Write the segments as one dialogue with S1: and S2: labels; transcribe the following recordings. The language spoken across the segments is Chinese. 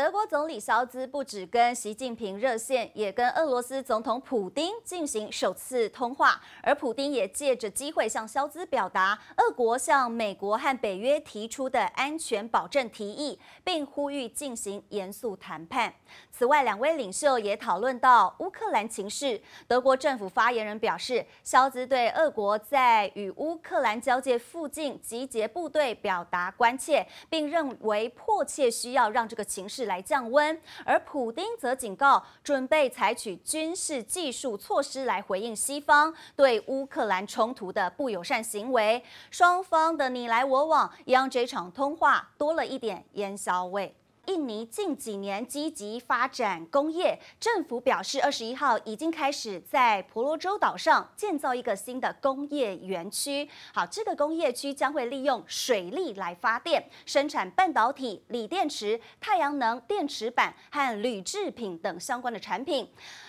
S1: 德国总理肖兹不止跟习近平热线，也跟俄罗斯总统普京进行首次通话，而普京也借着机会向肖兹表达，俄国向美国和北约提出的安全保证提议，并呼吁进行严肃谈判。此外，两位领袖也讨论到乌克兰情势。德国政府发言人表示，肖兹对俄国在与乌克兰交界附近集结部队表达关切，并认为迫切需要让这个情势。来降温，而普京则警告准备采取军事技术措施来回应西方对乌克兰冲突的不友善行为。双方的你来我往，也让这场通话多了一点烟硝味。印尼近几年积极发展工业，政府表示，二十一号已经开始在婆罗洲岛上建造一个新的工业园区。好，这个工业区将会利用水力来发电，生产半导体、锂电池、太阳能电池板和铝制品等相关的产品。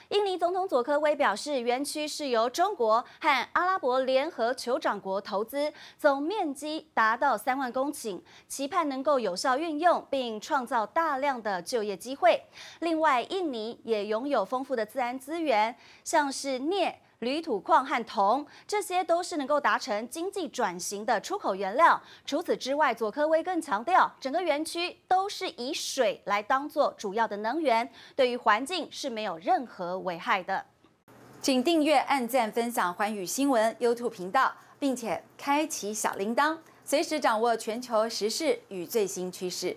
S1: 印尼总统佐科威表示，园区是由中国和阿拉伯联合酋长国投资，总面积达到三万公顷，期盼能够有效运用并创造。大量的就业机会。另外，印尼也拥有丰富的自然资源，像是镍、铝土矿和铜，这些都是能够达成经济转型的出口原料。除此之外，佐科威更强调，整个园区都是以水来当做主要的能源，对于环境是没有任何危害的。请
S2: 订阅、按赞、分享环宇新闻 YouTube 频道，并且开启小铃铛，随时掌握全球时事与最新趋势。